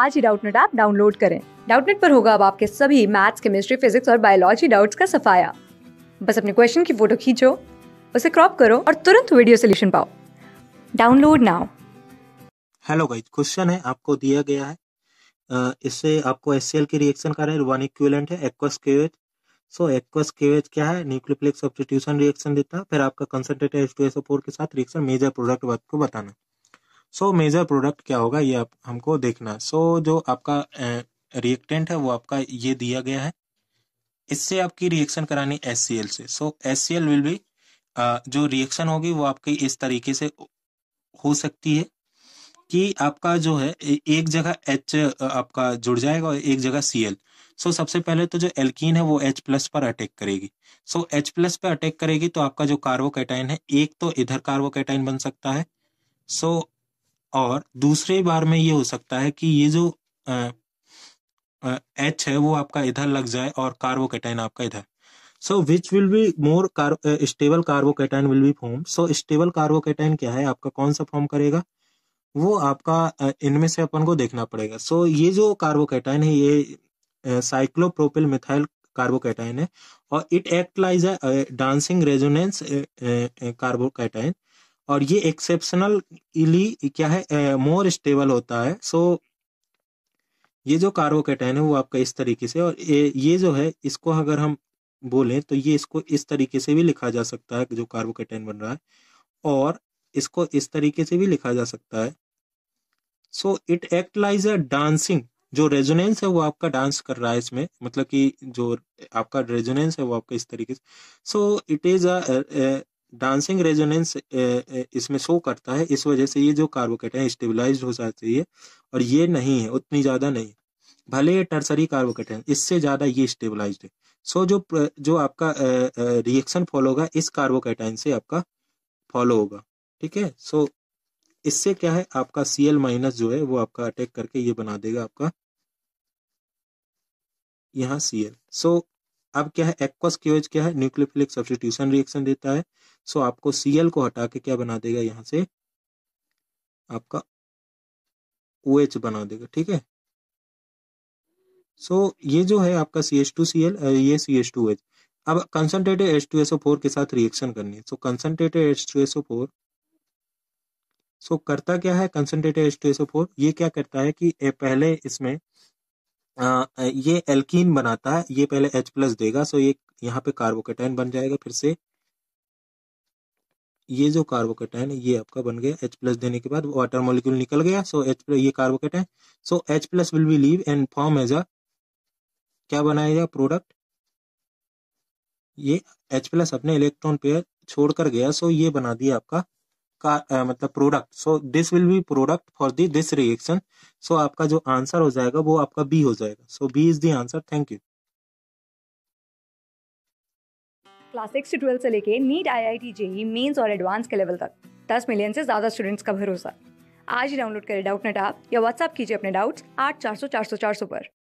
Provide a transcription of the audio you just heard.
आज ही Doubtnut app download करें डाउटनेट पर होगा अब आपके सभी मैथ्स केमिस्ट्री फिजिक्स और बायोलॉजी डाउट्स का सफाया बस अपने क्वेश्चन की फोटो खींचो उसे क्रॉप करो और तुरंत वीडियो सोल्यूशन पाओ download now hello guys question है आपको दिया गया है इससे आपको एस की रिएक्शन का वन इक्विवेलेंट है एक्वस केवेज सो एक्वस केवेज क्या है न्यूक्लियोफिलिक सब्स्टिट्यूशन रिएक्शन देता है फिर आपका कंसंट्रेटेड H2SO4 के साथ रिएक्शन मेजर प्रोडक्ट को बताना है सो मेजर प्रोडक्ट क्या होगा ये आप हमको देखना सो so, जो आपका रिएक्टेंट है वो आपका ये दिया गया है इससे आपकी रिएक्शन करानी एस से सो एस विल बी जो रिएक्शन होगी वो आपकी इस तरीके से हो सकती है कि आपका जो है एक जगह एच आपका जुड़ जाएगा और एक जगह सी एल सो सबसे पहले तो जो एल्कीन है वो एच प्लस पर अटैक करेगी सो एच प्लस पर अटैक करेगी तो आपका जो कार्बोकेटाइन है एक तो इधर कार्बोकेटाइन बन सकता है सो so, और दूसरे बार में ये हो सकता है कि ये जो एच है वो आपका इधर लग जाए और कार्बोकेटाइन आपका इधर so which will be more stable carbocation will be form so stable carbocation क्या है आपका कौन सा फॉर्म करेगा वो आपका इनमें से अपन को देखना पड़ेगा सो so, ये जो कार्बोकेटाइन है ये साइक्लोप्रोपिल मिथाइल कार्बोकेटाइन है और it act lies dancing resonance carbocation और ये एक्सेप्शनल इली क्या है मोर स्टेबल होता है सो so, ये जो कार्बोकेटाइन है वो आपका इस तरीके से और ये, ये जो है इसको अगर हम बोलें तो ये इसको इस तरीके से भी लिखा जा सकता है जो कार्बोकेटाइन बन रहा है और इसको इस तरीके से भी लिखा जा सकता है so it act lies a dancing जो रेजोनेंस है वो आपका डांस कर रहा है इसमें मतलब कि जो आपका रेजोनेंस है वो आपका इस तरीके से so it is a dancing resonance इसमें शो करता है इस वजह से ये जो कार्बोकेट है स्टेबलाइज हो जाती है और ये नहीं है उतनी ज़्यादा नहीं भले ये टर्सरी कार्बोकेट है इससे ज़्यादा ये स्टेबलाइज है सो जो जो आपका रिएक्शन फॉलो होगा इस कार्बोकेटाइन से आपका फॉलो होगा ठीक है सो इससे क्या है आपका सी एल माइनस जो है वो आपका अटैक करके ये बना देगा आपका यहाँ सी एल सो अब क्या है एक्वस क्योज क्या है न्यूक्लियोफिलिक सब्सटीट्यूशन रिएक्शन देता है सो आपको सी को हटा के क्या बना देगा यहाँ से आपका ओ OH बना देगा ठीक है सो so, ये जो है आपका C H two C L ये सी एच टू एच अब concentrated H two SO four के साथ रिएक्शन करनी है so concentrated H two SO four so करता क्या है concentrated H two SO four ये क्या करता है कि पहले इसमें ये एल्कीन बनाता है ये पहले एच प्लस देगा सो ये यहाँ पे कार्बोकेटाइन बन जाएगा फिर से ये जो कार्बोकेटाइन है ये आपका बन गया एच प्लस देने के बाद वाटर मॉलिक्यूल निकल गया सो एच ये carbocation so H plus will be leave and form as a क्या बनाएगा प्रोडक्ट ये एच प्लस अपने इलेक्ट्रॉन पेयर छोड़कर गया सो ये बना दिया आपका का मतलब product so this will be product for the this reaction so आपका जो आंसर हो जाएगा वो आपका बी हो जाएगा so B is the answer thank you class six से ट्वेल्थ से लेके NEET I I T JEE mains और एडवांस के लेवल तक दस मिलियन से ज़्यादा स्टूडेंट्स का भरोसा आज ही डाउनलोड करें डाउट नेट आप या व्हाट्सअप कीजिए अपने डाउट्स आठ चार सौ चार सौ चार सौ पर